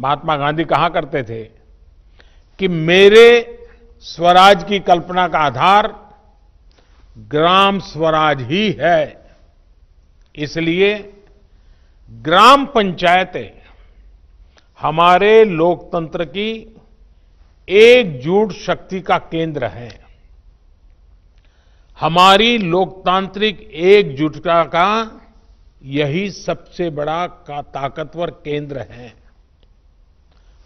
महात्मा गांधी कहा करते थे कि मेरे स्वराज की कल्पना का आधार ग्राम स्वराज ही है इसलिए ग्राम पंचायतें हमारे लोकतंत्र की एकजुट शक्ति का केंद्र है हमारी लोकतांत्रिक एकजुटता का यही सबसे बड़ा का ताकतवर केंद्र है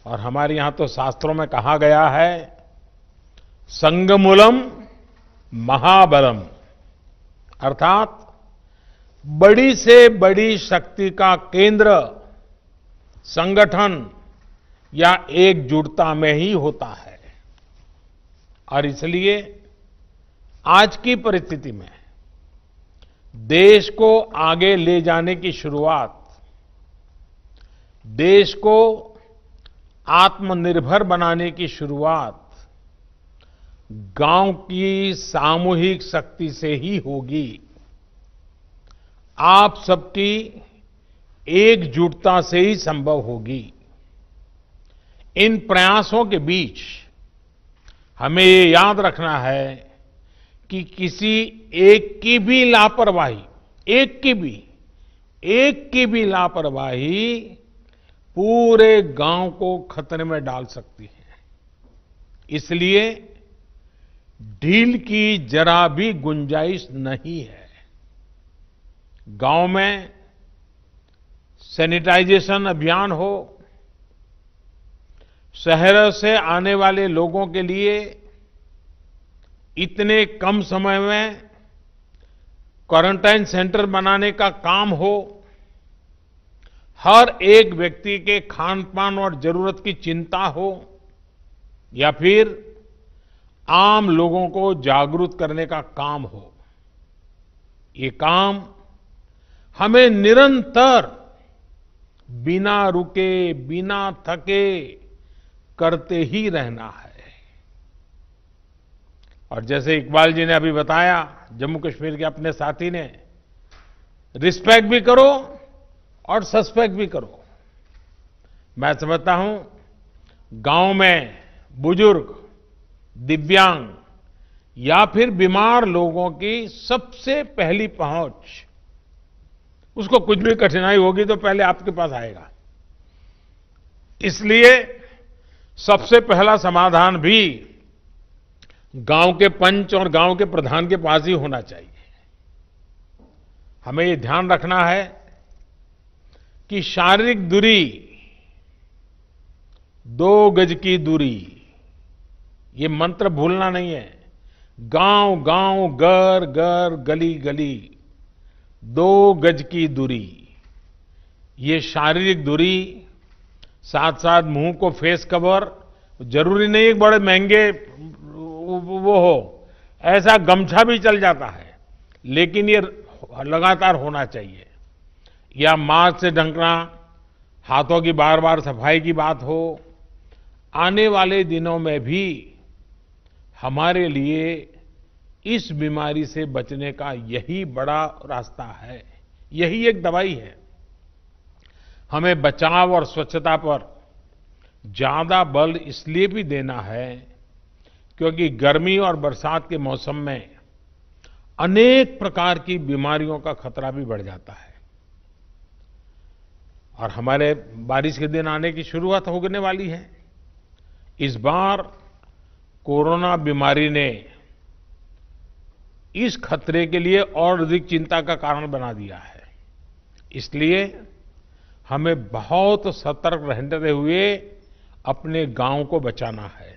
और हमारे यहां तो शास्त्रों में कहा गया है संगमूलम महाबलम अर्थात बड़ी से बड़ी शक्ति का केंद्र संगठन या एकजुटता में ही होता है और इसलिए आज की परिस्थिति में देश को आगे ले जाने की शुरुआत देश को आत्मनिर्भर बनाने की शुरुआत गांव की सामूहिक शक्ति से ही होगी आप सबकी एकजुटता से ही संभव होगी इन प्रयासों के बीच हमें ये याद रखना है कि किसी एक की भी लापरवाही एक की भी एक की भी लापरवाही पूरे गांव को खतरे में डाल सकती है इसलिए ढील की जरा भी गुंजाइश नहीं है गांव में सैनिटाइजेशन अभियान हो शहर से आने वाले लोगों के लिए इतने कम समय में क्वारंटाइन सेंटर बनाने का काम हो हर एक व्यक्ति के खान पान और जरूरत की चिंता हो या फिर आम लोगों को जागरूक करने का काम हो ये काम हमें निरंतर बिना रुके बिना थके करते ही रहना है और जैसे इकबाल जी ने अभी बताया जम्मू कश्मीर के अपने साथी ने रिस्पेक्ट भी करो और सस्पेक्ट भी करो मैं समझता हूं गांव में बुजुर्ग दिव्यांग या फिर बीमार लोगों की सबसे पहली पहुंच उसको कुछ भी कठिनाई होगी तो पहले आपके पास आएगा इसलिए सबसे पहला समाधान भी गांव के पंच और गांव के प्रधान के पास ही होना चाहिए हमें ये ध्यान रखना है कि शारीरिक दूरी दो गज की दूरी ये मंत्र भूलना नहीं है गांव गांव घर घर गली गली दो गज की दूरी ये शारीरिक दूरी साथ साथ मुंह को फेस कवर जरूरी नहीं एक बड़े महंगे वो हो ऐसा गमछा भी चल जाता है लेकिन ये लगातार होना चाहिए या मास्क से ढंकना हाथों की बार बार सफाई की बात हो आने वाले दिनों में भी हमारे लिए इस बीमारी से बचने का यही बड़ा रास्ता है यही एक दवाई है हमें बचाव और स्वच्छता पर ज्यादा बल इसलिए भी देना है क्योंकि गर्मी और बरसात के मौसम में अनेक प्रकार की बीमारियों का खतरा भी बढ़ जाता है और हमारे बारिश के दिन आने की शुरुआत होने वाली है इस बार कोरोना बीमारी ने इस खतरे के लिए और अधिक चिंता का कारण बना दिया है इसलिए हमें बहुत सतर्क रहते हुए अपने गांव को बचाना है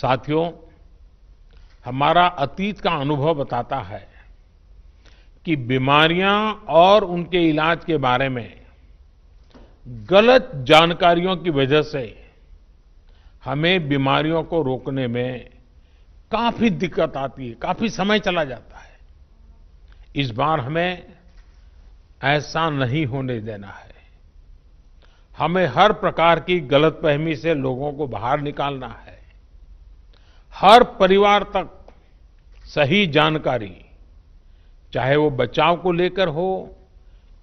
साथियों हमारा अतीत का अनुभव बताता है कि बीमारियां और उनके इलाज के बारे में गलत जानकारियों की वजह से हमें बीमारियों को रोकने में काफी दिक्कत आती है काफी समय चला जाता है इस बार हमें ऐसा नहीं होने देना है हमें हर प्रकार की गलतफहमी से लोगों को बाहर निकालना है हर परिवार तक सही जानकारी चाहे वो बचाव को लेकर हो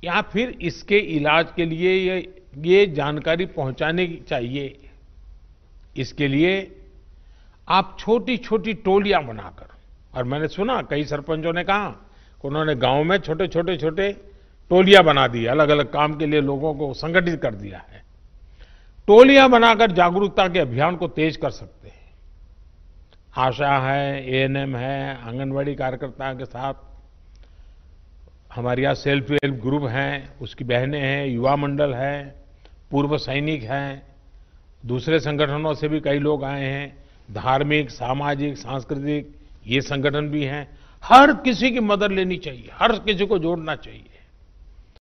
या फिर इसके इलाज के लिए ये ये जानकारी पहुंचाने चाहिए इसके लिए आप छोटी छोटी टोलियां बनाकर और मैंने सुना कई सरपंचों ने कहा कि उन्होंने गांव में छोटे छोटे छोटे टोलियां बना दी अलग अलग काम के लिए लोगों को संगठित कर दिया है टोलियां बनाकर जागरूकता के अभियान को तेज कर सकते हैं आशा है एएनएम है आंगनबाड़ी कार्यकर्ताओं के साथ हमारे यहाँ सेल्फ हेल्प ग्रुप हैं उसकी बहनें हैं युवा मंडल हैं पूर्व सैनिक हैं दूसरे संगठनों से भी कई लोग आए हैं धार्मिक सामाजिक सांस्कृतिक ये संगठन भी हैं हर किसी की मदद लेनी चाहिए हर किसी को जोड़ना चाहिए